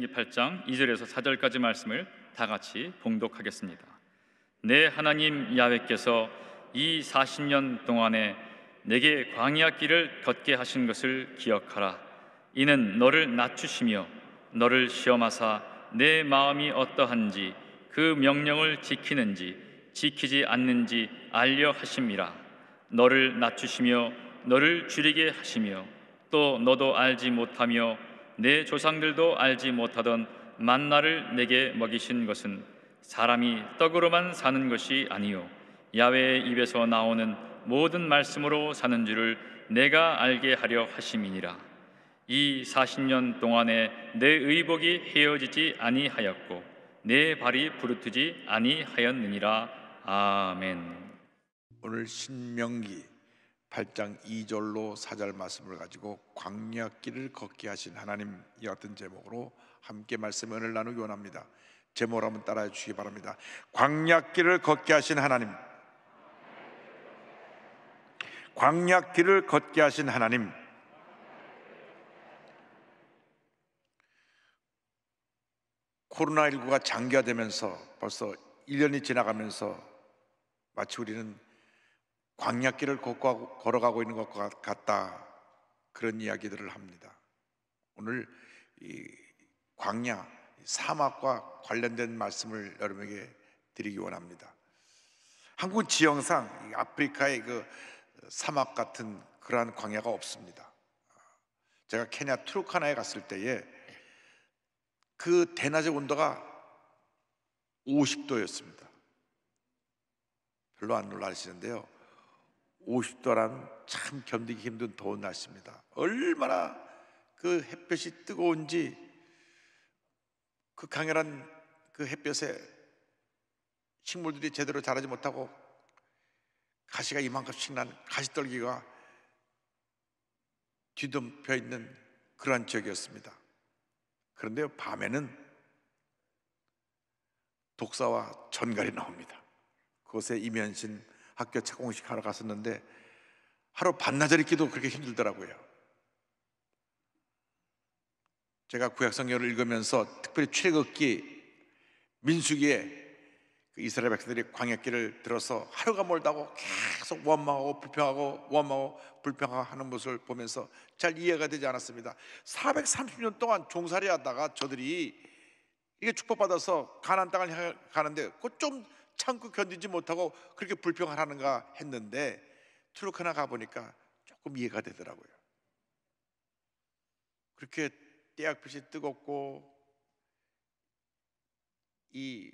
신명기 8장 2절에서 4절까지 말씀을 다 같이 봉독하겠습니다. 내 하나님 야훼께서 이 40년 동안에 내게 광야 길을 걷게 하신 것을 기억하라. 이는 너를 낮추시며 너를 시험하사 내 마음이 어떠한지 그 명령을 지키는지 지키지 않는지 알려 하심이라. 너를 낮추시며 너를 줄이게 하시며 또 너도 알지 못하며 내 조상들도 알지 못하던 만나를 내게 먹이신 것은 사람이 떡으로만 사는 것이 아니요 야외의 입에서 나오는 모든 말씀으로 사는 줄을 내가 알게 하려 하심이니라 이 40년 동안에 내 의복이 헤어지지 아니하였고 내 발이 부르트지 아니하였느니라 아멘 오늘 신명기 8장 2절로 사절 말씀을 가지고 광야길을 걷게 하신 하나님 이 같은 제목으로 함께 말씀 을 나누기 원합니다. 제목을 한번 따라해 주시기 바랍니다. 광야길을 걷게 하신 하나님. 광야길을 걷게 하신 하나님. 코로나19가 장기화되면서 벌써 1년이 지나가면서 마치 우리는 광약길을 걸어가고 있는 것 같다. 그런 이야기들을 합니다. 오늘 이 광야, 사막과 관련된 말씀을 여러분에게 드리기 원합니다. 한국 지형상 아프리카의 그 사막 같은 그러한 광야가 없습니다. 제가 케냐 투르카나에 갔을 때에 그 대낮의 온도가 50도였습니다. 별로 안 놀라시는데요. 50도란 참 견디기 힘든 더운 날씨입니다. 얼마나 그 햇볕이 뜨거운지 그 강렬한 그 햇볕에 식물들이 제대로 자라지 못하고 가시가 이만큼씩 난 가시떨기가 뒤덮여 있는 그러한 지역이었습니다. 그런데 밤에는 독사와 전갈이 나옵니다. 그곳에 임현신 학교 착공식 하러 갔었는데 하루 반나절 있기도 그렇게 힘들더라고요. 제가 구약성경을 읽으면서 특별히 출애기 민수기에 그 이스라엘 백성들이 광야길을 들어서 하루가 멀다고 계속 원망하고 불평하고 원망하고 불평하는 모습을 보면서 잘 이해가 되지 않았습니다. 430년 동안 종살이하다가 저들이 이게 축복받아서 가나 땅을 가는데 그좀 참고 견디지 못하고 그렇게 불평하는가 라 했는데 트루카나 가보니까 조금 이해가 되더라고요. 그렇게 태약빛이 뜨겁고 이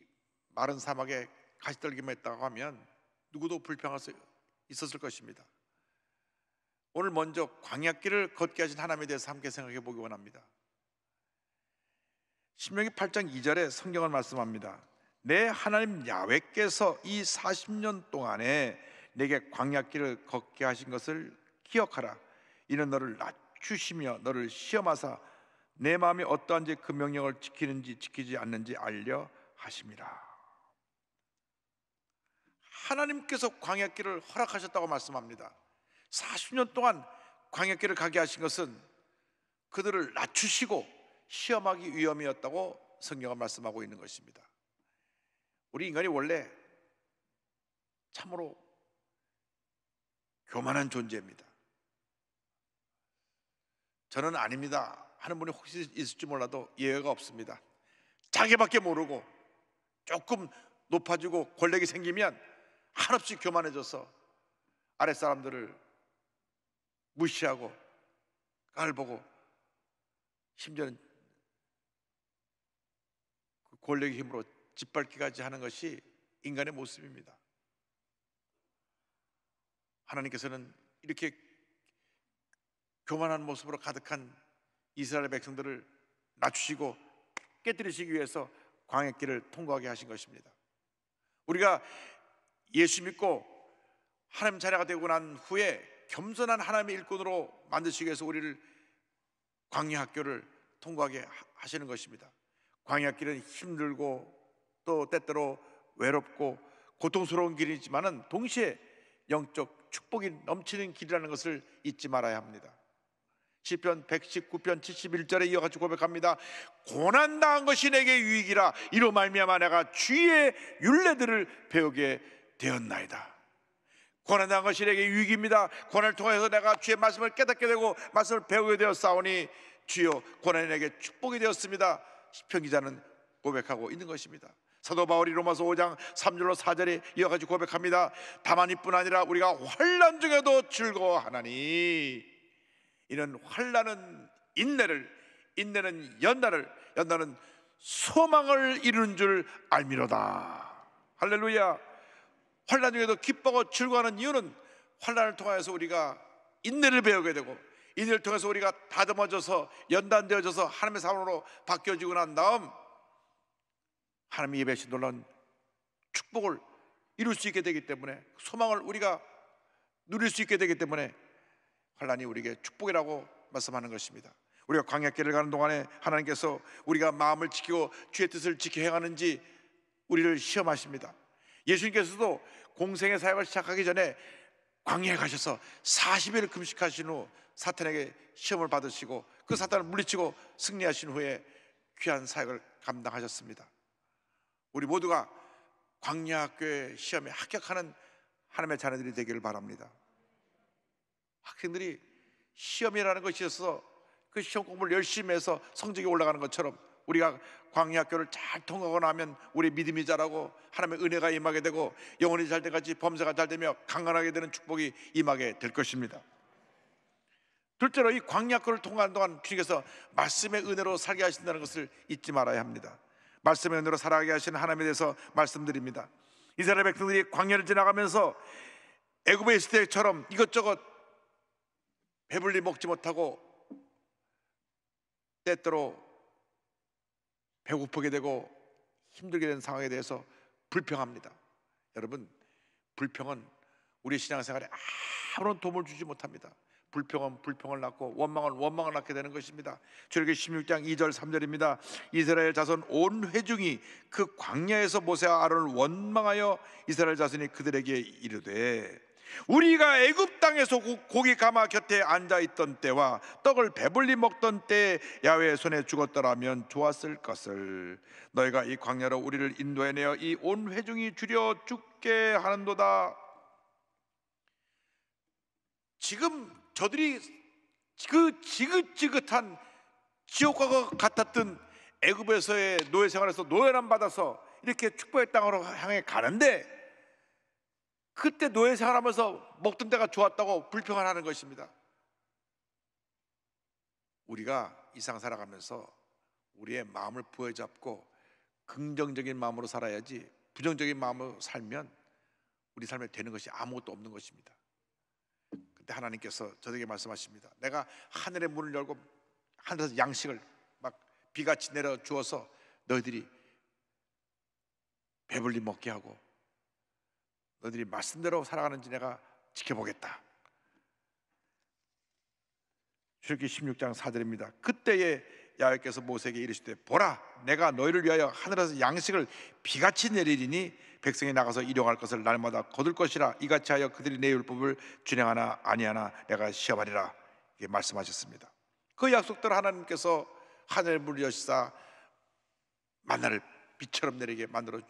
마른 사막에 가시떨기했다고 하면 누구도 불평할 수 있었을 것입니다. 오늘 먼저 광약길을 걷게 하신 하나님에 대해서 함께 생각해 보기 원합니다. 신명기 8장 2절에 성경을 말씀합니다. 내 하나님 야외께서 이 40년 동안에 내게 광야길을 걷게 하신 것을 기억하라. 이는 너를 낮추시며 너를 시험하사 내 마음이 어떠한지 그 명령을 지키는지 지키지 않는지 알려 하십니다. 하나님께서 광야길을 허락하셨다고 말씀합니다. 40년 동안 광야길을 가게 하신 것은 그들을 낮추시고 시험하기 위함이었다고 성경은 말씀하고 있는 것입니다. 우리 인간이 원래 참으로 교만한 존재입니다. 저는 아닙니다. 하는 분이 혹시 있을지 몰라도 예외가 없습니다. 자기밖에 모르고 조금 높아지고 권력이 생기면 한없이 교만해져서 아랫사람들을 무시하고 깔보고 심지어는 그 권력의 힘으로 짓밟기까지 하는 것이 인간의 모습입니다. 하나님께서는 이렇게 교만한 모습으로 가득한 이스라엘 백성들을 낮추시고 깨뜨리시기 위해서 광야길을 통과하게 하신 것입니다. 우리가 예수 믿고 하나님 자녀가 되고 난 후에 겸손한 하나님의 일꾼으로 만드시기 위해서 우리를 광야 학교를 통과하게 하시는 것입니다. 광야 길은 힘들고 또 때때로 외롭고 고통스러운 길이지만은 동시에 영적 축복이 넘치는 길이라는 것을 잊지 말아야 합니다. 시편 119편 71절에 이어 가지고 고백합니다. 고난 당한 것이 내게 유익이라 이로 말미암아 내가 주의 윤례들을 배우게 되었나이다. 고난 당한 것이 내게 유익입니다. 고난을 통해서 내가 주의 말씀을 깨닫게 되고 말씀을 배우게 되었사오니 주여 고난이 내게 축복이 되었습니다. 시편 기자는 고백하고 있는 것입니다. 사도 바울이 로마서 5장 3절로 4절에 이어가지고 고백합니다. 다만 이뿐 아니라 우리가 환란 중에도 즐거워하나니 이는 환란은 인내를 인내는 연단을 연단은 소망을 이루는 줄 알미로다. 할렐루야. 환란 중에도 기뻐하고 즐거워하는 이유는 환란을 통하여서 우리가 인내를 배우게 되고 인내를 통해서 우리가 다듬어져서 연단되어져서 하나님의 사람으로 바뀌어지고 난 다음 하나님이 예배하신 놀라운 축복을 이룰 수 있게 되기 때문에 소망을 우리가 누릴 수 있게 되기 때문에 환란이 우리에게 축복이라고 말씀하는 것입니다. 우리가 광야길을 가는 동안에 하나님께서 우리가 마음을 지키고 주의 뜻을 지켜 행하는지 우리를 시험하십니다. 예수님께서도 공생의 사역을 시작하기 전에 광야에 가셔서 40일 금식하신 후 사탄에게 시험을 받으시고 그 사탄을 물리치고 승리하신 후에 귀한 사역을 감당하셨습니다. 우리 모두가 광야학교의 시험에 합격하는 하나님의 자녀들이 되기를 바랍니다. 학생들이 시험이라는 것이 있어서 그 시험 공부를 열심히 해서 성적이 올라가는 것처럼 우리가 광야학교를 잘 통하고 나면 우리 믿음이 자라고 하나님의 은혜가 임하게 되고 영혼이 잘 돼같이 범사가 잘 되며 강건하게 되는 축복이 임하게 될 것입니다. 둘째로 이 광야학교를 통한 동안 주님께서 말씀의 은혜로 살게 하신다는 것을 잊지 말아야 합니다. 말씀의 은혜로 살아가게 하신 하나님에 대해서 말씀드립니다. 이스라엘 백성들이 광야를 지나가면서 애굽의 시대처럼 이것저것 배불리 먹지 못하고 때때로 배고프게 되고 힘들게 된 상황에 대해서 불평합니다. 여러분, 불평은 우리 신앙생활에 아무런 도움을 주지 못합니다. 불평은 불평을 낳고 원망은 원망을 낳게 되는 것입니다. 출애굽기 16장 2절 3절입니다. 이스라엘 자손 온 회중이 그 광야에서 모세와 아론을 원망하여 이스라엘 자손이 그들에게 이르되 우리가 애굽 땅에서 고기 가마 곁에 앉아 있던 때와 떡을 배불리 먹던 때 야외의 손에 죽었더라면 좋았을 것을 너희가 이 광야로 우리를 인도해 내어 이 온 회중이 줄여 죽게 하는도다. 지금 저들이 그 지긋지긋한 지옥과 같았던 애굽에서의 노예 생활에서 노예란 받아서 이렇게 축복의 땅으로 향해 가는데 그때 노예 생활하면서 먹던 데가 좋았다고 불평을 하는 것입니다. 우리가 이상 살아가면서 우리의 마음을 부여잡고 긍정적인 마음으로 살아야지 부정적인 마음으로 살면 우리 삶에 되는 것이 아무것도 없는 것입니다. 그때 하나님께서 저에게 말씀하십니다. 내가 하늘의 문을 열고 하늘에서 양식을 막 비같이 내려 주어서 너희들이 배불리 먹게 하고 너희들이 말씀대로 살아가는지 내가 지켜보겠다. 출기 16장 4절입니다. 그때에 야외께서 모세에게 이르시되 보라 내가 너희를 위하여 하늘에서 양식을 비같이 내리리니 백성이 나가서 일용할 것을 날마다 거둘 것이라 이같이 하여 그들이 내 율법을 진행하나 아니하나 내가 시험하리라 이게 렇 말씀하셨습니다. 그 약속대로 하나님께서 하늘 물 여시사 만나를 빛처럼 내리게 만들어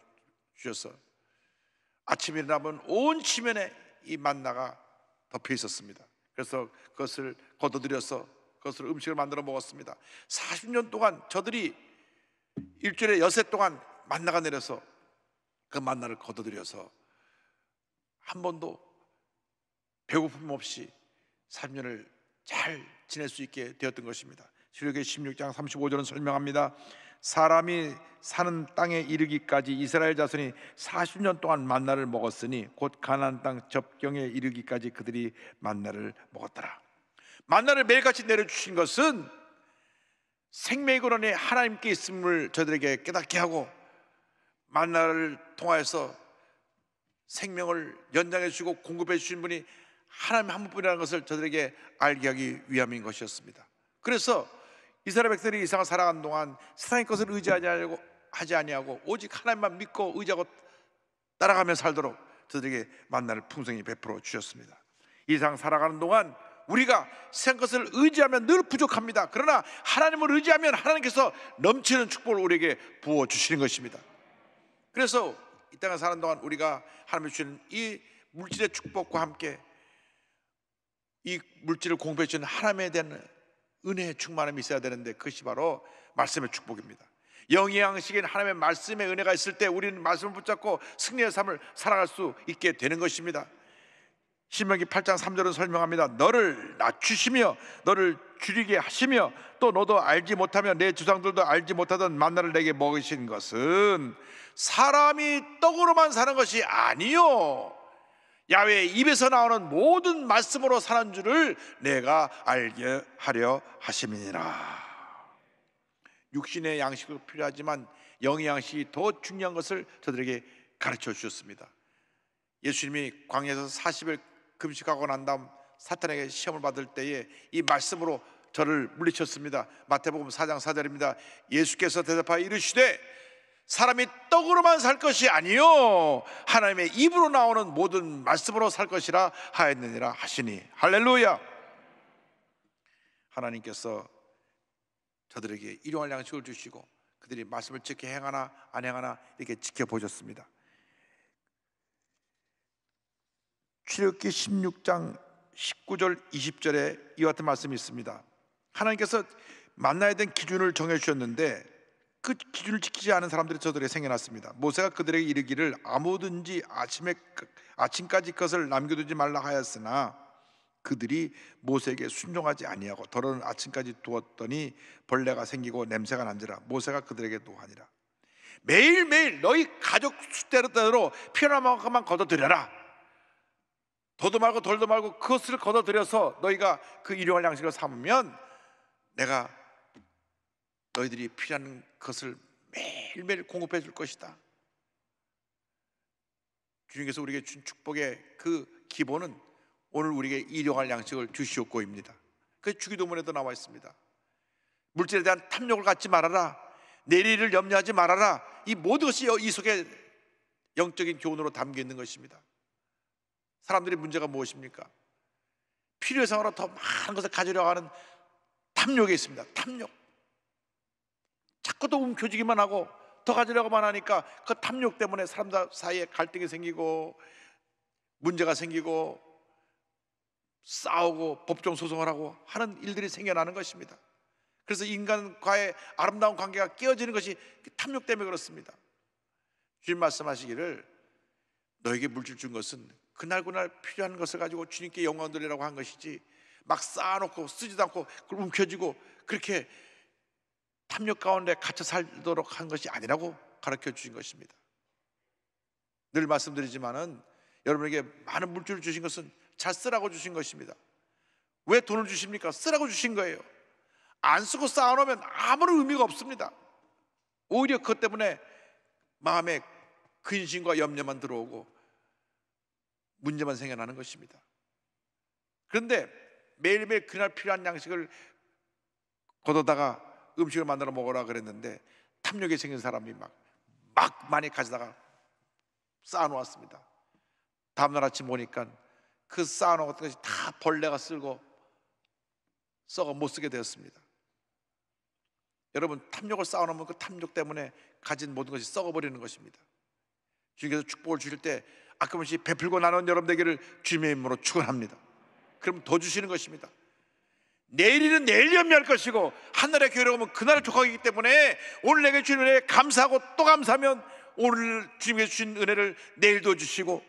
주셔서 아침에 일어나면 온 치면에 이 만나가 덮여 있었습니다. 그래서 그것을 거둬들여서 것으로 음식을 만들어 먹었습니다. 40년 동안 저들이 일주일에 여세 동안 만나가 내려서 그 만나를 거둬들여서 한 번도 배고픔 없이 3년을 잘 지낼 수 있게 되었던 것입니다. 출애굽기 16장 35절은 설명합니다. 사람이 사는 땅에 이르기까지 이스라엘 자손이 40년 동안 만나를 먹었으니 곧 가나안 땅 접경에 이르기까지 그들이 만나를 먹었더라. 만나를 매일같이 내려주신 것은 생명의 근원이 하나님께 있음을 저들에게 깨닫게 하고 만나를 통하여서 생명을 연장해 주시고 공급해 주신 분이 하나님 한 분이라는 것을 저들에게 알게 하기 위함인 것이었습니다. 그래서 이스라엘 백성이 이상을 살아간 동안 세상의 것을 의지하지 아니하고 하지 아니하고 오직 하나님만 믿고 의지하고 따라가며 살도록 저들에게 만나를 풍성히 베풀어 주셨습니다. 이상 살아가는 동안 우리가 세상 것을 의지하면 늘 부족합니다. 그러나 하나님을 의지하면 하나님께서 넘치는 축복을 우리에게 부어 주시는 것입니다. 그래서 이 땅에 사는 동안 우리가 하나님이 주시는 이 물질의 축복과 함께 이 물질을 공부해 주는 하나님에 대한 은혜의 충만함이 있어야 되는데 그것이 바로 말씀의 축복입니다. 영양식인 하나님의 말씀의 은혜가 있을 때 우리는 말씀을 붙잡고 승리의 삶을 살아갈 수 있게 되는 것입니다. 신명기 8장 3절은 설명합니다. 너를 낮추시며 너를 줄이게 하시며 또 너도 알지 못하며 내 조상들도 알지 못하던 만나를 내게 먹이신 것은 사람이 떡으로만 사는 것이 아니요 야외 입에서 나오는 모든 말씀으로 사는 줄을 내가 알게 하려 하심이니라. 육신의 양식도 필요하지만 영의 양식이 더 중요한 것을 저들에게 가르쳐 주셨습니다. 예수님이 광야에서 40일 금식하고 난 다음 사탄에게 시험을 받을 때에 이 말씀으로 저를 물리쳤습니다. 마태복음 4장 4절입니다. 예수께서 대답하여 이르시되 사람이 떡으로만 살 것이 아니요 하나님의 입으로 나오는 모든 말씀으로 살 것이라 하였느니라 하시니 할렐루야. 하나님께서 저들에게 일용할 양식을 주시고 그들이 말씀을 지켜 행하나 안 행하나 이렇게 지켜보셨습니다. 출애굽기 16장 19절 20절에 이와 같은 말씀이 있습니다. 하나님께서 만나야 된 기준을 정해 주셨는데 그 기준을 지키지 않은 사람들이 저들에 생겨났습니다. 모세가 그들에게 이르기를 아무든지 아침에 그, 아침까지 것을 남겨두지 말라 하였으나 그들이 모세에게 순종하지 아니하고 더러는 아침까지 두었더니 벌레가 생기고 냄새가 난지라 모세가 그들에게 노하니라 매일매일 너희 가족 숫대로 피어나만큼만 걷어들여라 도도 말고 돌도 말고 그것을 걷어들여서 너희가 그 일용할 양식을 삼으면 내가 너희들이 필요한 것을 매일매일 공급해 줄 것이다. 주님께서 우리에게 준 축복의 그 기본은 오늘 우리에게 일용할 양식을 주시옵고입니다. 그 주기도문에도 나와 있습니다. 물질에 대한 탐욕을 갖지 말아라. 내일을 염려하지 말아라. 이 모든 것이 이 속에 영적인 교훈으로 담겨 있는 것입니다. 사람들의 문제가 무엇입니까? 필요상으로 더 많은 것을 가지려고 하는 탐욕이 있습니다. 탐욕. 자꾸 더 움켜쥐기만 하고 더 가지려고만 하니까 그 탐욕 때문에 사람 사이에 갈등이 생기고 문제가 생기고 싸우고 법정 소송을 하고 하는 일들이 생겨나는 것입니다. 그래서 인간과의 아름다운 관계가 깨어지는 것이 그 탐욕 때문에 그렇습니다. 주님 말씀하시기를 너에게 물질 준 것은 그날 그날 필요한 것을 가지고 주님께 영광 돌리라고 한 것이지 막 쌓아놓고 쓰지도 않고 그걸 움켜쥐고 그렇게 탐욕 가운데 갇혀 살도록 한 것이 아니라고 가르쳐 주신 것입니다. 늘 말씀드리지만은 여러분에게 많은 물질을 주신 것은 잘 쓰라고 주신 것입니다. 왜 돈을 주십니까? 쓰라고 주신 거예요. 안 쓰고 쌓아놓으면 아무런 의미가 없습니다. 오히려 그것 때문에 마음에 근심과 염려만 들어오고 문제만 생겨나는 것입니다. 그런데 매일매일 그날 필요한 양식을 걷어다가 음식을 만들어 먹어라 그랬는데 탐욕이 생긴 사람이 막, 막 많이 가져다가 쌓아놓았습니다. 다음날 아침 보니까 그 쌓아놓은 것이 들다 벌레가 쓸고 썩어 못 쓰게 되었습니다. 여러분 탐욕을 쌓아놓으면 그 탐욕 때문에 가진 모든 것이 썩어버리는 것입니다. 주님께서 축복을 주실 때 아낌없이 베풀고 나눈 여러분 에게를 주님의 힘으로 축원합니다. 그럼 더 주시는 것입니다. 내일은 내일 연미할 것이고 하늘의 교회로 오면 그날을 족하기 때문에 오늘 내게 주신 은혜 감사하고 또 감사하면 오늘 주님께서 주신 은혜를 내일도 주시고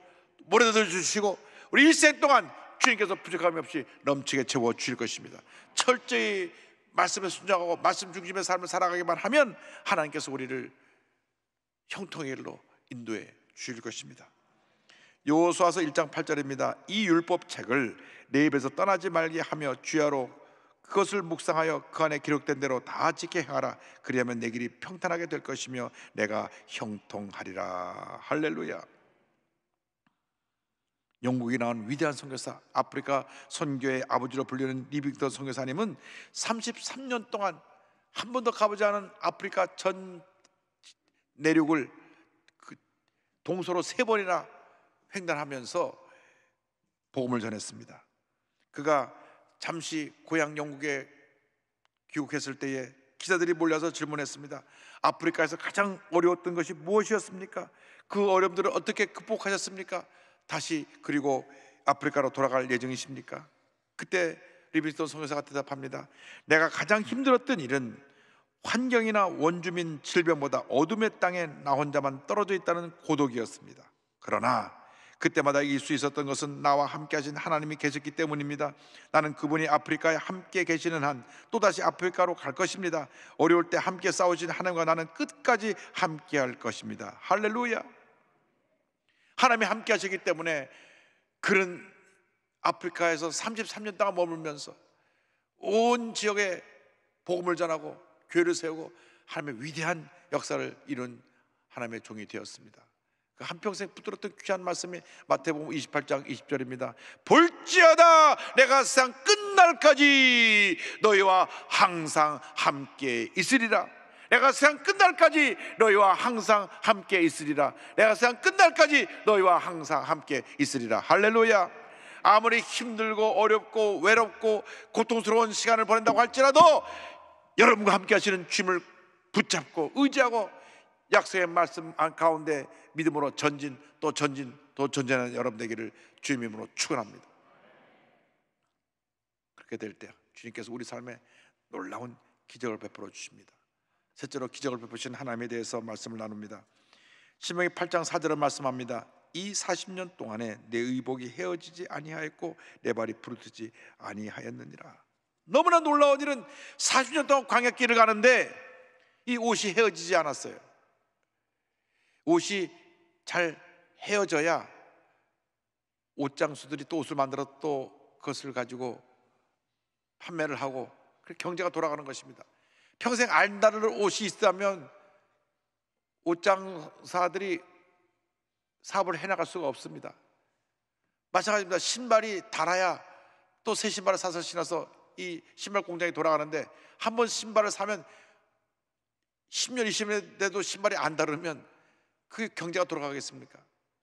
모레도 주시고 우리 일생 동안 주님께서 부족함이 없이 넘치게 채워 주실 것입니다. 철저히 말씀에 순종하고 말씀 중심의 삶을 살아가기만 하면 하나님께서 우리를 형통의 일로 인도해 주실 것입니다. 요호수아서 1장 8절입니다. 이 율법 책을 내 입에서 떠나지 말게 하며 주야로 그것을 묵상하여 그 안에 기록된 대로 다 지켜 행하라. 그리하면 내 길이 평탄하게 될 것이며 내가 형통하리라. 할렐루야. 영국에 나온 위대한 선교사 아프리카 선교의 아버지로 불리는 리빅턴 선교사님은 33년 동안 한 번도 가보지 않은 아프리카 전 내륙을 그 동서로 세 번이나 횡단하면서 복음을 전했습니다. 그가 잠시 고향 영국에 귀국했을 때에 기자들이 몰려서 질문했습니다. 아프리카에서 가장 어려웠던 것이 무엇이었습니까? 그 어려움들을 어떻게 극복하셨습니까? 다시 그리고 아프리카로 돌아갈 예정이십니까? 그때 리빙스톤 성교사가 대답합니다. 내가 가장 힘들었던 일은 환경이나 원주민 질병보다 어둠의 땅에 나 혼자만 떨어져 있다는 고독이었습니다. 그러나 그때마다 이길 수 있었던 것은 나와 함께 하신 하나님이 계셨기 때문입니다. 나는 그분이 아프리카에 함께 계시는 한 또다시 아프리카로 갈 것입니다. 어려울 때 함께 싸우신 하나님과 나는 끝까지 함께 할 것입니다. 할렐루야. 하나님이 함께 하시기 때문에 그런 아프리카에서 33년 동안 머물면서 온 지역에 복음을 전하고 교회를 세우고 하나님의 위대한 역사를 이룬 하나님의 종이 되었습니다. 그 한평생 붙들었던 귀한 말씀이 마태복음 28장 20절입니다. 볼지어다 내가 세상 끝날까지 너희와 항상 함께 있으리라. 내가 세상 끝날까지 너희와 항상 함께 있으리라. 내가 세상 끝날까지 너희와 항상 함께 있으리라. 할렐루야. 아무리 힘들고 어렵고 외롭고 고통스러운 시간을 보낸다고 할지라도 여러분과 함께 하시는 주을 붙잡고 의지하고 약속의 말씀 가운데 믿음으로 전진 또 전진 또 전진하는 여러분 되기를 주님으로 축원합니다. 그렇게 될 때 주님께서 우리 삶에 놀라운 기적을 베풀어 주십니다. 셋째로 기적을 베푸신 하나님에 대해서 말씀을 나눕니다. 신명기 8장 4절을 말씀합니다. 이 40년 동안에 내 의복이 헤어지지 아니하였고 내 발이 부르트지 아니하였느니라. 너무나 놀라운 일은 40년 동안 광야길을 가는데 이 옷이 헤어지지 않았어요. 옷이 잘 헤어져야 옷장수들이 또 옷을 만들어 또 그것을 가지고 판매를 하고 경제가 돌아가는 것입니다. 평생 알다를 옷이 있다면 옷장사들이 사업을 해나갈 수가 없습니다. 마찬가지입니다. 신발이 달아야 또 새 신발을 사서 신어서 이 신발 공장이 돌아가는데 한 번 신발을 사면 10년, 20년 돼도 신발이 안 다르면 그 경제가 돌아가겠습니까?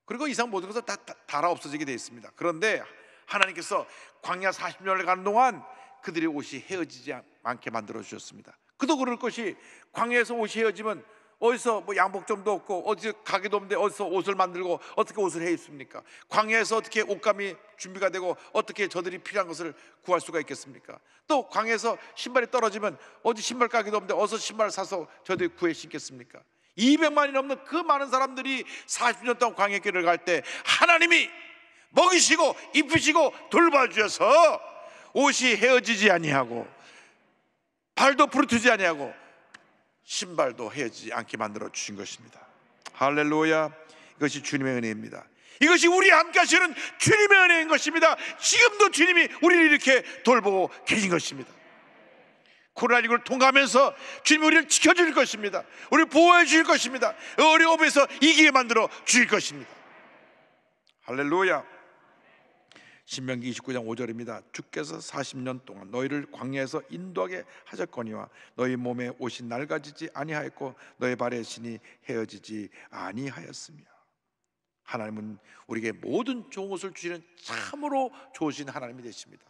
그리고 이상 모든 것을 다, 다 달아 없어지게 되어 있습니다. 그런데 하나님께서 광야 40년을 간 동안 그들의 옷이 헤어지지 않게 만들어 주셨습니다. 그도 그럴 것이 광야에서 옷이 헤어지면 어디서 뭐 양복점도 없고 어디 가게도 없는데 어디서 옷을 만들고 어떻게 옷을 해 입습니까? 광야에서 어떻게 옷감이 준비가 되고 어떻게 저들이 필요한 것을 구할 수가 있겠습니까? 또 광야에서 신발이 떨어지면 어디 신발 가게도 없는데 어디서 신발을 사서 저들이 구해 신겠습니까? 200만이 넘는 그 많은 사람들이 40년 동안 광역길을 갈 때 하나님이 먹이시고 입히시고 돌봐주셔서 옷이 헤어지지 아니하고 발도 부르트지 아니하고 신발도 헤어지지 않게 만들어 주신 것입니다. 할렐루야. 이것이 주님의 은혜입니다. 이것이 우리 함께 하시는 주님의 은혜인 것입니다. 지금도 주님이 우리를 이렇게 돌보고 계신 것입니다. 코로나19를 통과하면서 주님 우리를 지켜줄 것입니다. 우리 보호해 주실 것입니다. 어려움에서 이기게 만들어 주실 것입니다. 할렐루야. 신명기 29장 5절입니다. 주께서 40년 동안 너희를 광야에서 인도하게 하셨거니와 너희 몸에 옷이 낡아지지 아니하였고 너희 발에 신이 헤어지지 아니하였으며 하나님은 우리에게 모든 좋은 것을 주시는 참으로 좋으신 하나님이 되십니다.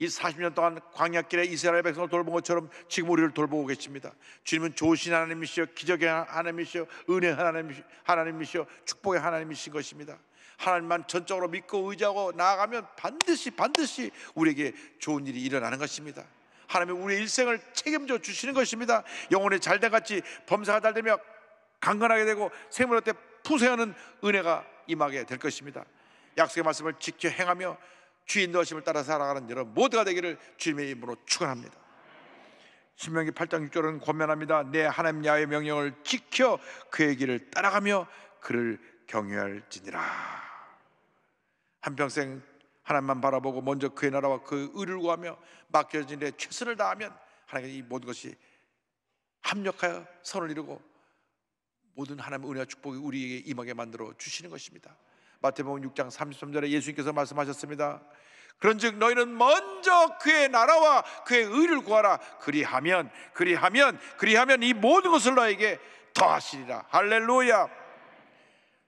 이 40년 동안 광약길에 이스라엘 백성을 돌본 것처럼 지금 우리를 돌보고 계십니다. 주님은 좋으신 하나님이시여, 기적의 하나님이시여, 은혜 하나님이시여, 하나님이시여, 축복의 하나님이신 것입니다. 하나님만 전적으로 믿고 의지하고 나아가면 반드시 반드시 우리에게 좋은 일이 일어나는 것입니다. 하나님이 우리 일생을 책임져 주시는 것입니다. 영혼의 잘된 같이 범사가 잘되며 강건하게 되고 생물한테 푸세하는 은혜가 임하게 될 것입니다. 약속의 말씀을 지켜 행하며 주의 인도하심을 따라 살아가는 여러분 모두가 되기를 주님의 이름으로 축원합니다. 신명기 8장 6절은 권면합니다. 내 하나님 야의 명령을 지켜 그의 길을 따라가며 그를 경외할지니라. 한평생 하나님만 바라보고 먼저 그의 나라와 그 의를 구하며 맡겨진 데 최선을 다하면 하나님이 모든 것이 합력하여 선을 이루고 모든 하나님의 은혜와 축복이 우리에게 임하게 만들어 주시는 것입니다. 마태복음 6장 33절에 예수님께서 말씀하셨습니다. 그런즉 너희는 먼저 그의 나라와 그의 의를 구하라. 그리하면 그리하면 그리하면 이 모든 것을 너에게 더하시리라. 할렐루야.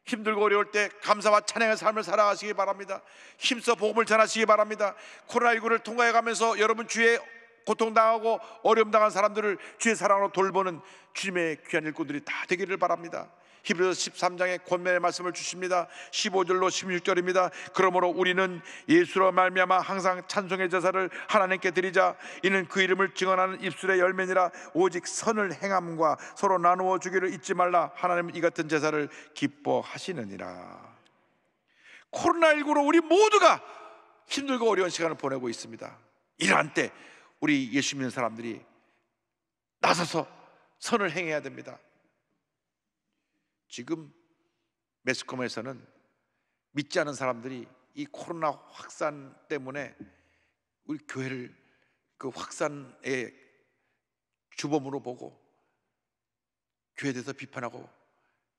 힘들고 어려울 때 감사와 찬양의 삶을 살아가시기 바랍니다. 힘써 복음을 전하시기 바랍니다. 코로나19를 통과해 가면서 여러분 주의 고통당하고 어려움 당한 사람들을 주의 사랑으로 돌보는 주님의 귀한 일꾼들이 다 되기를 바랍니다. 히브리서 13장의 권면의 말씀을 주십니다. 15절로 16절입니다. 그러므로 우리는 예수로 말미암아 항상 찬송의 제사를 하나님께 드리자 이는 그 이름을 증언하는 입술의 열매니라 오직 선을 행함과 서로 나누어 주기를 잊지 말라 하나님은 이 같은 제사를 기뻐하시느니라. 코로나19로 우리 모두가 힘들고 어려운 시간을 보내고 있습니다. 이러한 때 우리 예수 믿는 사람들이 나서서 선을 행해야 됩니다. 지금 매스컴에서는 믿지 않은 사람들이 이 코로나 확산 때문에 우리 교회를 그 확산의 주범으로 보고 교회에 대해서 비판하고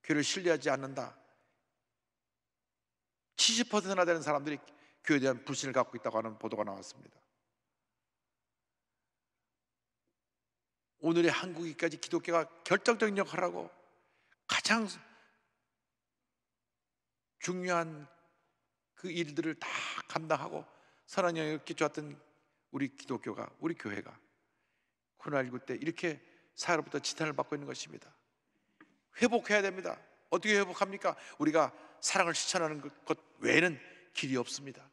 교회를 신뢰하지 않는다. 70%나 되는 사람들이 교회에 대한 불신을 갖고 있다고 하는 보도가 나왔습니다. 오늘의 한국이까지 기독교가 결정적 역할하고 을 가장 중요한 그 일들을 다 감당하고 선한 영향을 끼쳤던 우리 기독교가 우리 교회가 코로나19 때 이렇게 사회로부터 지탄을 받고 있는 것입니다. 회복해야 됩니다. 어떻게 회복합니까? 우리가 사랑을 실천하는 것 외에는 길이 없습니다.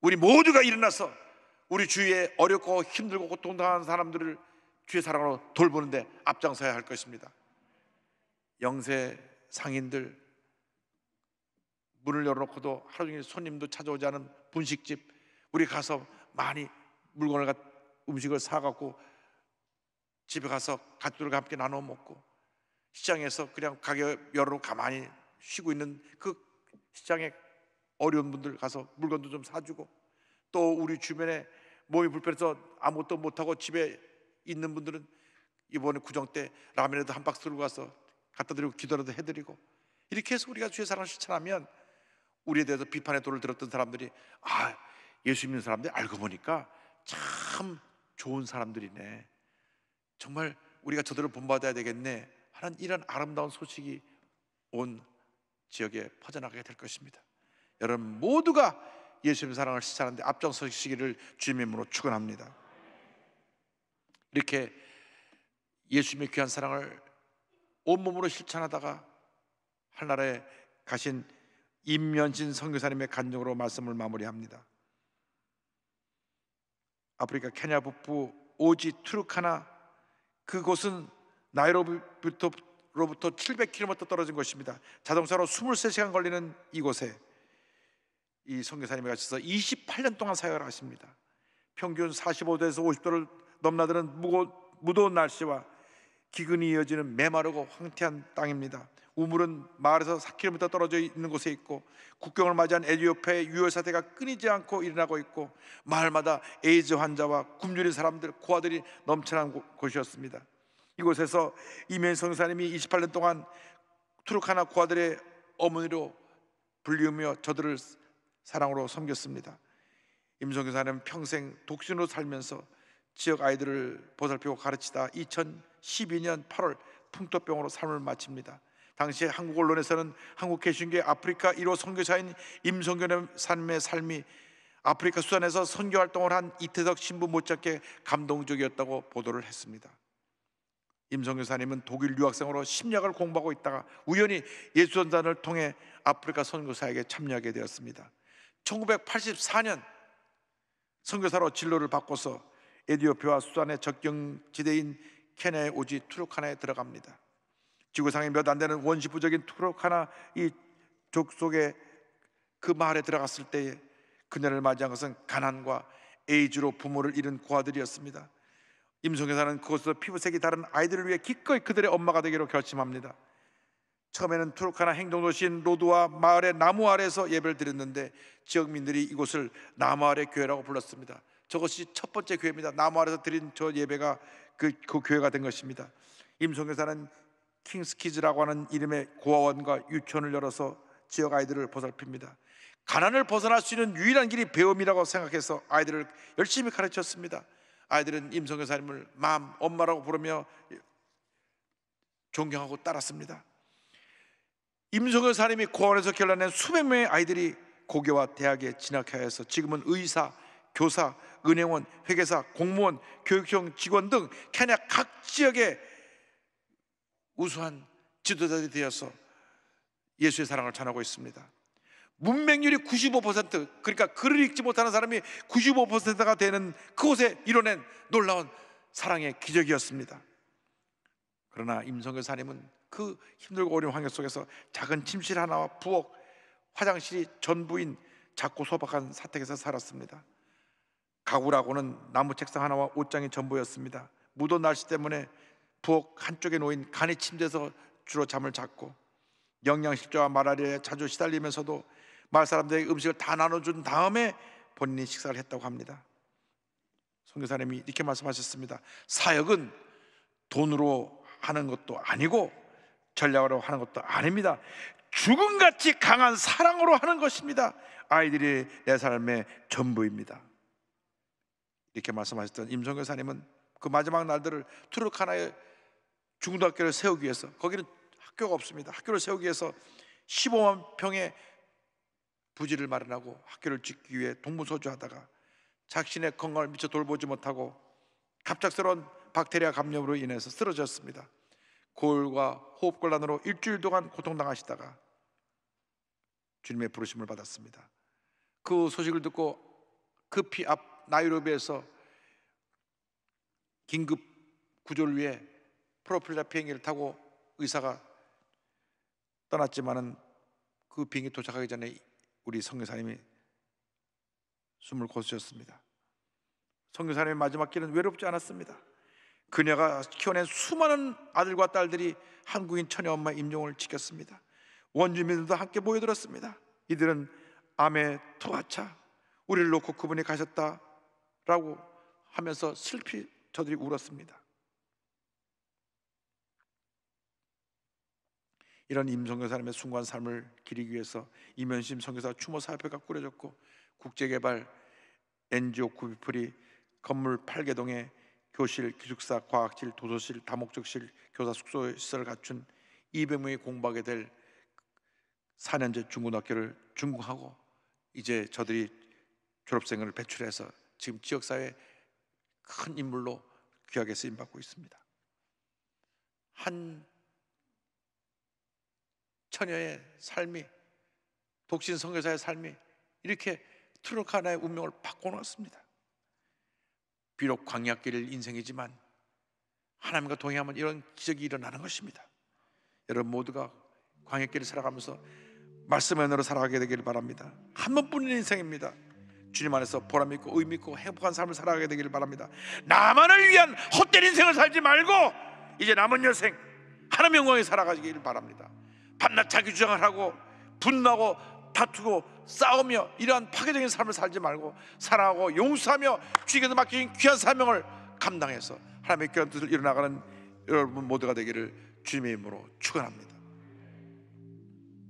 우리 모두가 일어나서 우리 주위에 어렵고 힘들고 고통당하는 사람들을 주의 사랑으로 돌보는데 앞장서야 할 것입니다. 영세 상인들 문을 열어놓고도 하루 종일 손님도 찾아오지 않은 분식집 우리 가서 많이 물건을 갖 음식을 사갖고 집에 가서 가족들과 함께 나눠 먹고 시장에서 그냥 가게 열어 가만히 쉬고 있는 그 시장에 어려운 분들 가서 물건도 좀 사주고 또 우리 주변에 몸이 불편해서 아무것도 못하고 집에 있는 분들은 이번에 구정 때 라면에도 한 박스 들고 가서 갖다 드리고 기도라도 해드리고 이렇게 해서 우리가 주의 사랑을 실천하면 우리에 대해서 비판의 돌을 들었던 사람들이 아 예수 믿는 사람들이 알고 보니까 참 좋은 사람들이네 정말 우리가 저들을 본받아야 되겠네 하는 이런 아름다운 소식이 온 지역에 퍼져나가게 될 것입니다 여러분 모두가 예수님 의 사랑을 실천하는데 앞장서시기를 주님으로 축원합니다 이렇게 예수님의 귀한 사랑을 온몸으로 실천하다가 한나라에 가신 임면진 선교사님의 간증으로 말씀을 마무리합니다. 아프리카 케냐 북부 오지 투르카나 그곳은 나이로부터 700km 떨어진 곳입니다. 자동차로 23시간 걸리는 이곳에 이 선교사님이 가셔서 28년 동안 사역을 하십니다. 평균 45도에서 50도를 넘나드는 무거운, 무더운 날씨와 기근이 이어지는 메마르고 황태한 땅입니다. 우물은 마을에서 4km 떨어져 있는 곳에 있고 국경을 맞이한 에디오페의 유혈 사태가 끊이지 않고 일어나고 있고 마을마다 에이즈 환자와 굶주린 사람들, 고아들이 넘쳐난 곳이었습니다. 이곳에서 이면 성사님이 28년 동안 투르카나 고아들의 어머니로 불리우며 저들을 사랑으로 섬겼습니다. 임성교사는 평생 독신으로 살면서 지역 아이들을 보살피고 가르치다 2012년 8월 풍토병으로 삶을 마칩니다. 당시 한국 언론에서는 한국 개신교 아프리카 1호 선교사인 임성균의 삶의 삶이 아프리카 수단에서 선교 활동을 한 이태석 신부 못지않게 감동적이었다고 보도를 했습니다. 임성교사님은 독일 유학생으로 심리학을 공부하고 있다가 우연히 예수전단을 통해 아프리카 선교사에게 참여하게 되었습니다. 1984년 선교사로 진로를 바꿔서 에디오피아 수단의 적경지대인 케네 오지 투르카나에 들어갑니다. 지구상에 몇안 되는 원시부적인 투르카나 이 족속의 그 마을에 들어갔을 때에 그녀를 맞이한 것은 가난과 에이즈로 부모를 잃은 고아들이었습니다. 임송여사는 그곳에서 피부색이 다른 아이들을 위해 기꺼이 그들의 엄마가 되기로 결심합니다. 처음에는 투르카나 행동도시인 로드와 마을의 나무 아래에서 예배를 드렸는데 지역민들이 이곳을 나무 아래 교회라고 불렀습니다. 저것이 첫 번째 교회입니다. 나무 아래서 드린 저 예배가 그, 그 교회가 된 것입니다. 임성교사는 킹스키즈라고 하는 이름의 고아원과 유치원을 열어서 지역 아이들을 보살핍니다. 가난을 벗어날 수 있는 유일한 길이 배움이라고 생각해서 아이들을 열심히 가르쳤습니다. 아이들은 임성교사님을 맘, 엄마라고 부르며 존경하고 따랐습니다. 임성교사님이 고아원에서 결란낸 수백 명의 아이들이 고교와 대학에 진학하여서 지금은 의사, 교사, 은행원, 회계사, 공무원, 교육청 직원 등 케냐 각 지역의 우수한 지도자들이 되어서 예수의 사랑을 전하고 있습니다. 문맹률이 95% 그러니까 글을 읽지 못하는 사람이 95%가 되는 그곳에 이뤄낸 놀라운 사랑의 기적이었습니다. 그러나 임성교 사님은 그 힘들고 어려운 환경 속에서 작은 침실 하나와 부엌, 화장실이 전부인 작고 소박한 사택에서 살았습니다. 가구라고는 나무 책상 하나와 옷장이 전부였습니다. 무더운 날씨 때문에 부엌 한쪽에 놓인 간이 침대에서 주로 잠을 잤고 영양실조와 말라리아에 자주 시달리면서도 마을 사람들에게 음식을 다 나눠준 다음에 본인이 식사를 했다고 합니다. 선교사님이 이렇게 말씀하셨습니다. 사역은 돈으로 하는 것도 아니고 전략으로 하는 것도 아닙니다. 죽음같이 강한 사랑으로 하는 것입니다. 아이들이 내 삶의 전부입니다. 이렇게 말씀하셨던 임성교사님은 그 마지막 날들을 투르카나의 중등학교를 세우기 위해서 거기는 학교가 없습니다. 학교를 세우기 위해서 15만 평의 부지를 마련하고 학교를 짓기 위해 동무소주하다가 자신의 건강을 미처 돌보지 못하고 갑작스러운 박테리아 감염으로 인해서 쓰러졌습니다. 고열과 호흡곤란으로 일주일 동안 고통당하시다가 주님의 부르심을 받았습니다. 그 소식을 듣고 급히 앞 나이로비에서 긴급 구조를 위해 프로필라 비행기를 타고 의사가 떠났지만은 그 비행기 도착하기 전에 우리 성교사님이 숨을 고수셨습니다. 성교사님의 마지막 길은 외롭지 않았습니다. 그녀가 키워낸 수많은 아들과 딸들이 한국인 처녀 엄마 임종을 지켰습니다. 원주민들도 함께 모여들었습니다. 이들은 암메토하차 우리를 놓고 그분이 가셨다 라고 하면서 슬피 저들이 울었습니다. 이런 임성교 사람의 순간 삶을 기리기 위해서 이면심 성교사 추모 사협회가 꾸려졌고 국제개발 NGO 구비풀이 건물 8개동에 교실, 기숙사, 과학실, 도서실, 다목적실, 교사 숙소 시설을 갖춘 200명이 공부하게 될 4년제 중고등학교를 중공하고 이제 저들이 졸업생을 배출해서 지금 지역사회 큰 인물로 귀하게 쓰임 받고 있습니다. 한 처녀의 삶이 독신 선교사의 삶이 이렇게 트럭 하나의 운명을 바꿔놓습니다 비록 광야길 인생이지만 하나님과 동행하면 이런 기적이 일어나는 것입니다. 여러분 모두가 광야길을 살아가면서 말씀의 은혜로 살아가게 되기를 바랍니다. 한 번뿐인 인생입니다. 주님 안에서 보람 있고 의미 있고 행복한 삶을 살아가게 되기를 바랍니다. 나만을 위한 헛된 인생을 살지 말고 이제 남은 여생 하나님 영광에 살아가기를 바랍니다. 밤낮 자기 주장을 하고 분나고 다투고 싸우며 이러한 파괴적인 삶을 살지 말고 사랑하고 용서하며 주님께서 맡기신 귀한 사명을 감당해서 하나님의 귀한 뜻을 일어나가는 여러분 모두가 되기를 주님의 이름으로 축원합니다.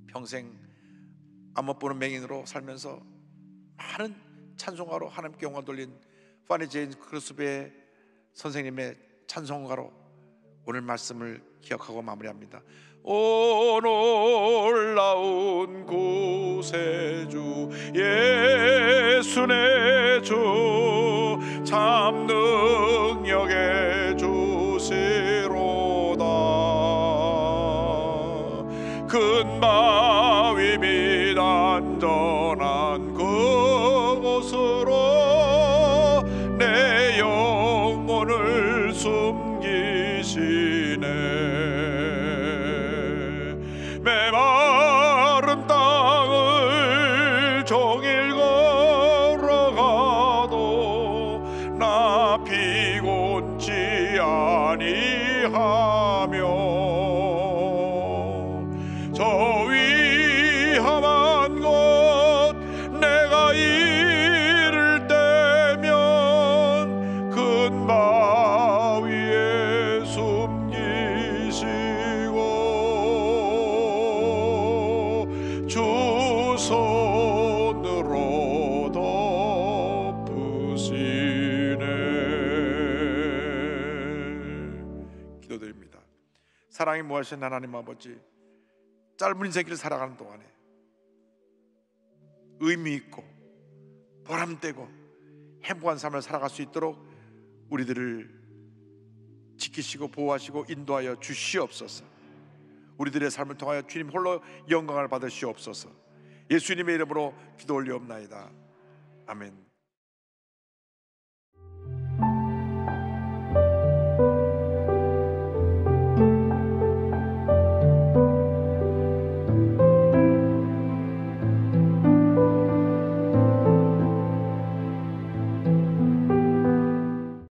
평생 안 맛보는 맹인으로 살면서 많은 찬송가로 하나님께 영광 돌린 파니 제인 크루스베 선생님의 찬송가로 오늘 말씀을 기억하고 마무리합니다. 오 놀라운 구세주 예수네 주참 능력의 사랑이 무하신 하나님 아버지 짧은 인생길 살아가는 동안에 의미 있고 보람되고 행복한 삶을 살아갈 수 있도록 우리들을 지키시고 보호하시고 인도하여 주시옵소서. 우리들의 삶을 통하여 주님 홀로 영광을 받으시옵소서. 예수님의 이름으로 기도 올리옵나이다. 아멘.